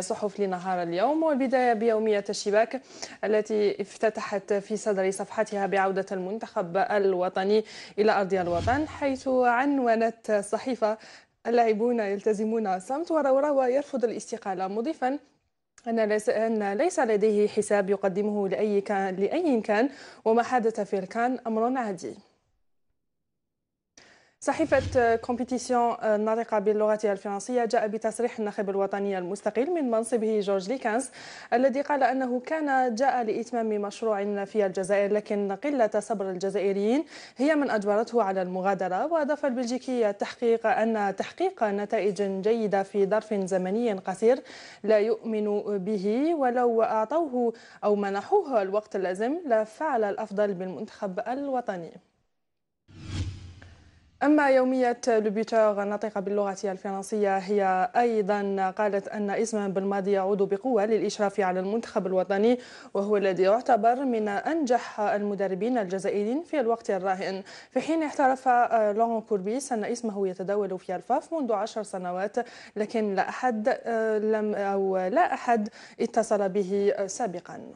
صحف لنهار اليوم والبداية بيومية الشباك التي افتتحت في صدر صفحتها بعودة المنتخب الوطني إلى أرض الوطن حيث عنونت الصحيفة اللاعبون يلتزمون الصمت وروى يرفض الاستقالة مضيفا أن ليس, أن ليس لديه حساب يقدمه لأي كان لأي كان وما حدث في الكان أمر عادي صحيفة كومبيتيسيون الناطقة باللغة الفرنسية جاء بتصريح الناخب الوطني المستقل من منصبه جورج ليكانس الذي قال أنه كان جاء لإتمام مشروع في الجزائر لكن قلة صبر الجزائريين هي من أجبرته على المغادرة وأضاف البلجيكي التحقيق أن تحقيق نتائج جيدة في ظرف زمني قصير لا يؤمن به ولو أعطوه أو منحوه الوقت اللازم لفعل الأفضل بالمنتخب الوطني أما يومية لوبيتور الناطقة باللغة الفرنسية هي أيضا قالت أن اسمها بالماضي يعود بقوة للإشراف على المنتخب الوطني وهو الذي يعتبر من أنجح المدربين الجزائريين في الوقت الراهن في حين اعترف آه، لورون كوربيس أن اسمه يتداول في الفاف منذ عشر سنوات لكن لا أحد آه، لم أو لا أحد اتصل به آه، سابقا